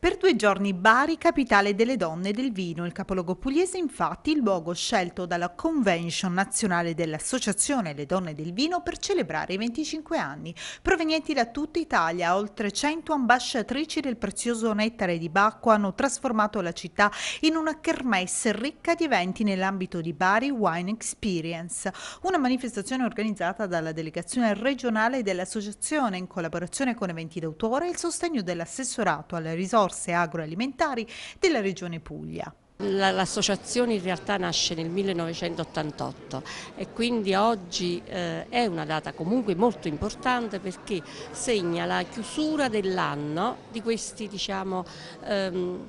Per due giorni Bari, capitale delle donne del vino, il capoluogo pugliese infatti il luogo scelto dalla convention nazionale dell'Associazione Le Donne del Vino per celebrare i 25 anni, provenienti da tutta Italia, oltre 100 ambasciatrici del prezioso nettare di Bacco hanno trasformato la città in una kermesse ricca di eventi nell'ambito di Bari Wine Experience, una manifestazione organizzata dalla delegazione regionale dell'associazione in collaborazione con eventi d'autore e il sostegno dell'assessorato alle risorse risorse agroalimentari della regione Puglia. L'associazione in realtà nasce nel 1988 e quindi oggi eh, è una data comunque molto importante perché segna la chiusura dell'anno di questi diciamo, ehm,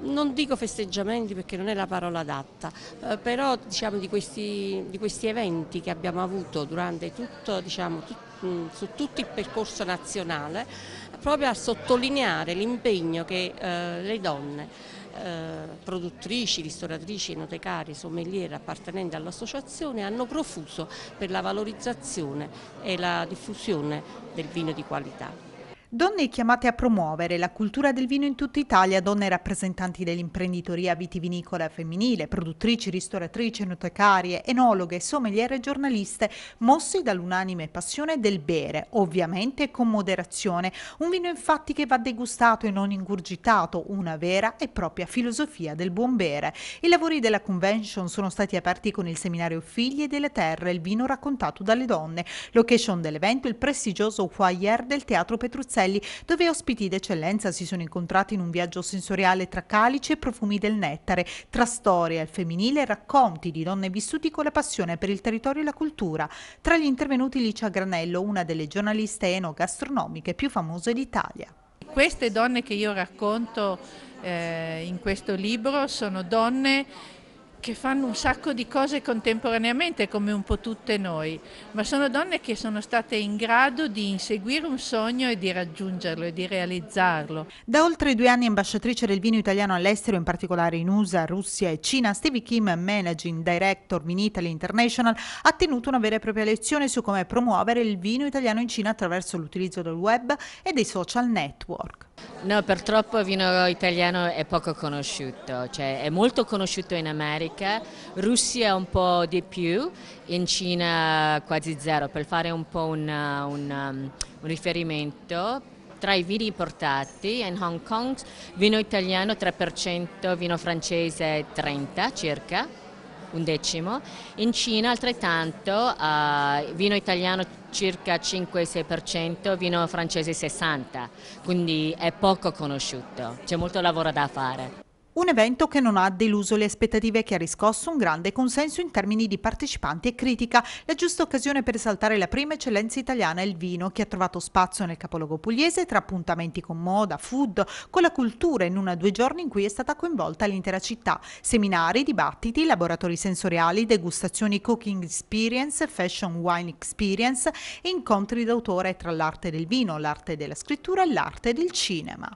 non dico festeggiamenti perché non è la parola adatta, eh, però diciamo, di, questi, di, questi, eventi che abbiamo avuto durante tutto, diciamo, tut, mm, su tutto il percorso nazionale, proprio a sottolineare l'impegno che eh, le donne eh, produttrici, ristoratrici, notecari, sommeliere appartenenti all'associazione hanno profuso per la valorizzazione e la diffusione del vino di qualità. Donne chiamate a promuovere la cultura del vino in tutta Italia, donne rappresentanti dell'imprenditoria vitivinicola femminile, produttrici, ristoratrici, notecarie, enologhe, sommeliere e giornaliste, mossi dall'unanime passione del bere, ovviamente con moderazione. Un vino infatti che va degustato e non ingurgitato, una vera e propria filosofia del buon bere. I lavori della convention sono stati aperti con il seminario Figli delle Terre, il vino raccontato dalle donne. Location dell'evento il prestigioso Foyer del Teatro Petruzzelli Vercelli, dove ospiti d'eccellenza si sono incontrati in un viaggio sensoriale tra calici e profumi del nettare, tra storie al femminile e racconti di donne vissuti con la passione per il territorio e la cultura. Tra gli intervenuti Licia Granello, una delle giornaliste enogastronomiche più famose d'Italia. Queste donne che io racconto eh, in questo libro sono donne che fanno un sacco di cose contemporaneamente come un po' tutte noi, ma sono donne che sono state in grado di inseguire un sogno e di raggiungerlo e di realizzarlo. Da oltre due anni ambasciatrice del vino italiano all'estero, in particolare in USA, Russia e Cina, Stevie Kim, Managing Director in Italy International, ha tenuto una vera e propria lezione su come promuovere il vino italiano in Cina attraverso l'utilizzo del web e dei social network. No, purtroppo il vino italiano è poco conosciuto, cioè è molto conosciuto in America, Russia un po' di più, in Cina quasi zero, per fare un po' una, uh, una, um, un riferimento. Tra i vini importati in Hong Kong, vino italiano 3%, vino francese 30% circa, un decimo, in Cina altrettanto, eh, vino italiano circa 5-6%, vino francese 60%, quindi è poco conosciuto, c'è molto lavoro da fare. Un evento che non ha deluso le aspettative e che ha riscosso un grande consenso in termini di partecipanti e critica. La giusta occasione per saltare la prima eccellenza italiana, è il vino, che ha trovato spazio nel capoluogo pugliese tra appuntamenti con moda, food, con la cultura in una o due giorni in cui è stata coinvolta l'intera città. Seminari, dibattiti, laboratori sensoriali, degustazioni cooking experience, fashion wine experience e incontri d'autore tra l'arte del vino, l'arte della scrittura e l'arte del cinema.